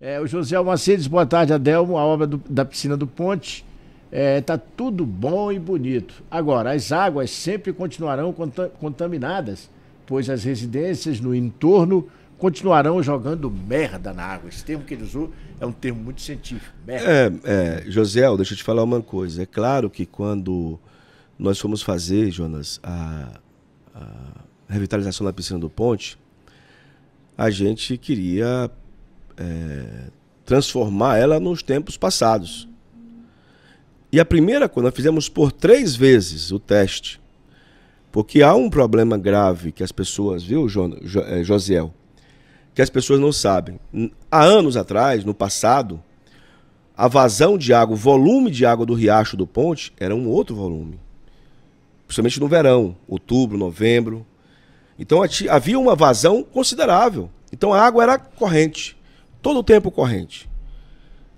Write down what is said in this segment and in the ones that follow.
É, o José Almacedes, boa tarde, Adelmo. A obra do, da piscina do Ponte está é, tá tudo bom e bonito. Agora, as águas sempre continuarão contaminadas, pois as residências no entorno continuarão jogando merda na água. Esse termo que ele usou é um termo muito científico. Merda. É, é, José, deixa eu te falar uma coisa. É claro que quando nós fomos fazer, Jonas, a, a revitalização da piscina do Ponte, a gente queria é, transformar ela nos tempos passados. E a primeira coisa, nós fizemos por três vezes o teste. Porque há um problema grave que as pessoas, viu, jo, jo, é, Josiel? Que as pessoas não sabem. Há anos atrás, no passado, a vazão de água, o volume de água do riacho do ponte era um outro volume. Principalmente no verão, outubro, novembro. Então havia uma vazão considerável. Então a água era corrente todo o tempo corrente.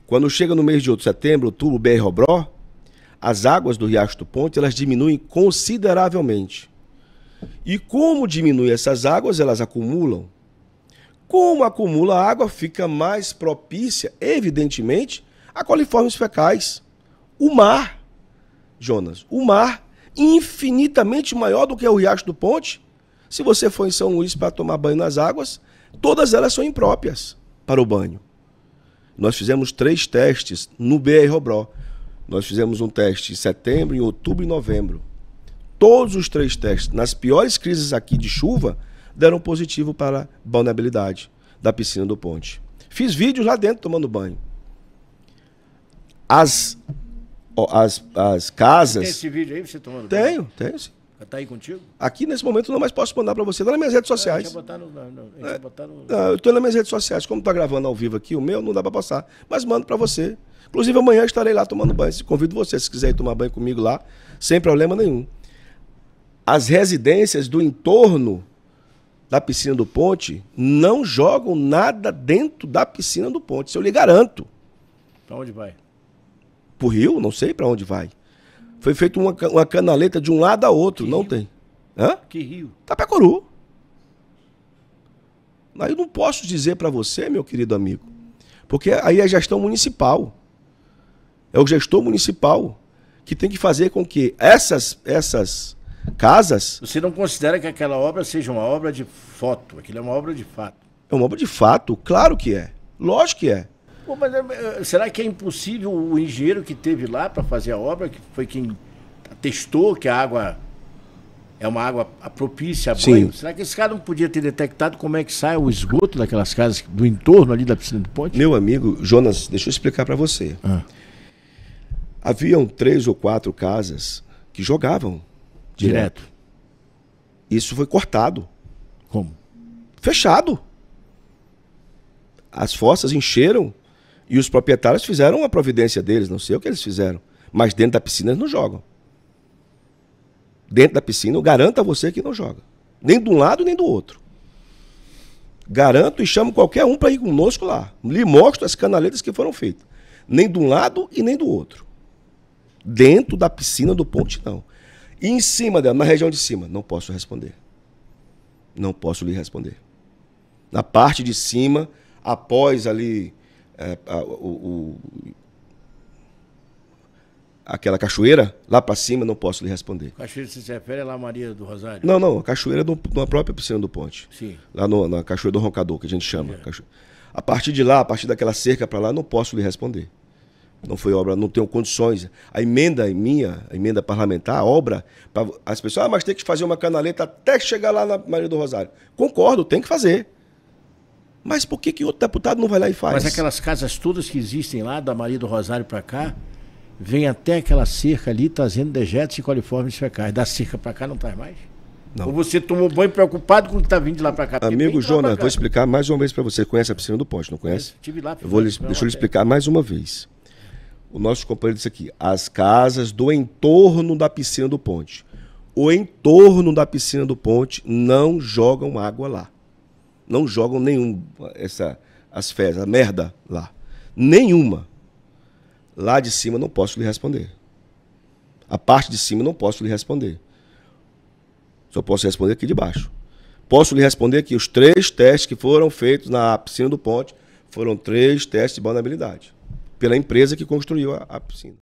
Quando chega no mês de outubro, setembro, outubro, BR-Obró, as águas do Riacho do Ponte elas diminuem consideravelmente. E como diminuem essas águas, elas acumulam. Como acumula água, fica mais propícia, evidentemente, a coliformes fecais. O mar, Jonas, o mar infinitamente maior do que o Riacho do Ponte. Se você for em São Luís para tomar banho nas águas, todas elas são impróprias para o banho. Nós fizemos três testes no BR Robró. Nós fizemos um teste em setembro, em outubro e novembro. Todos os três testes, nas piores crises aqui de chuva, deram positivo para vulnerabilidade da piscina do Ponte. Fiz vídeos lá dentro tomando banho. As, as, as casas. Tem esse vídeo aí você tomando banho? Tenho, tenho sim. Tá aí contigo? Aqui nesse momento não mais posso mandar para você. Tá nas minhas redes ah, sociais. botar no, não, não, é, botar no... não, ah, eu estou nas minhas redes sociais. Como tá gravando ao vivo aqui, o meu não dá para passar. Mas mando para você. Inclusive amanhã estarei lá tomando banho. Convido você, se quiser ir tomar banho comigo lá, sem problema nenhum. As residências do entorno da piscina do Ponte não jogam nada dentro da piscina do Ponte. Isso eu lhe garanto. Para onde vai? Para o Rio, não sei para onde vai. Foi feita uma, uma canaleta de um lado a outro. Que não rio? tem. Hã? Que rio? Tapecoru. Aí eu não posso dizer para você, meu querido amigo, porque aí é a gestão municipal. É o gestor municipal que tem que fazer com que essas, essas casas. Você não considera que aquela obra seja uma obra de foto, aquilo é uma obra de fato. É uma obra de fato, claro que é. Lógico que é. Pô, mas é, é, será que é impossível o engenheiro que teve lá para fazer a obra, que foi quem testou que a água é uma água propícia a banho? Sim. Será que esse cara não podia ter detectado como é que sai o esgoto daquelas casas do entorno ali da piscina do ponte? Meu amigo, Jonas, deixa eu explicar para você. Ah. Haviam três ou quatro casas que jogavam direto. direto. Isso foi cortado. Como? Fechado. As fossas encheram e os proprietários fizeram a providência deles, não sei o que eles fizeram. Mas dentro da piscina eles não jogam. Dentro da piscina, eu garanto a você que não joga. Nem de um lado, nem do outro. Garanto e chamo qualquer um para ir conosco lá. Lhe mostro as canaletas que foram feitas. Nem de um lado e nem do outro. Dentro da piscina do Ponte, não. E em cima dela, na região de cima, não posso responder. Não posso lhe responder. Na parte de cima, após ali é, a, o, o, aquela cachoeira lá para cima, não posso lhe responder. Cachoeira se refere é lá Maria do Rosário? Não, não, a cachoeira é do, da própria piscina do Ponte. Sim. Lá no, na cachoeira do Roncador, que a gente chama. É. A partir de lá, a partir daquela cerca para lá, não posso lhe responder. Não foi obra, não tenho condições. A emenda minha, a emenda parlamentar, a obra, as pessoas, ah, mas tem que fazer uma canaleta até chegar lá na Maria do Rosário. Concordo, tem que fazer. Mas por que, que outro deputado não vai lá e faz? Mas aquelas casas todas que existem lá, da Maria do Rosário para cá, vem até aquela cerca ali trazendo dejetos e coliformes fecais. Da cerca para cá não traz mais? Não. Ou você tomou banho preocupado com o que está vindo de lá para cá? Amigo Jonas, vou explicar mais uma vez para você. Conhece a piscina do Ponte, não conhece? Estive lá. Eu vou lhe, deixa eu lhe explicar mais uma vez. O nosso companheiro disse aqui, as casas do entorno da piscina do Ponte. O entorno da piscina do Ponte não jogam água lá não jogam nenhum essa as fezes, a merda lá. Nenhuma. Lá de cima não posso lhe responder. A parte de cima não posso lhe responder. Só posso responder aqui de baixo. Posso lhe responder que os três testes que foram feitos na piscina do Ponte foram três testes de vulnerabilidade pela empresa que construiu a, a piscina.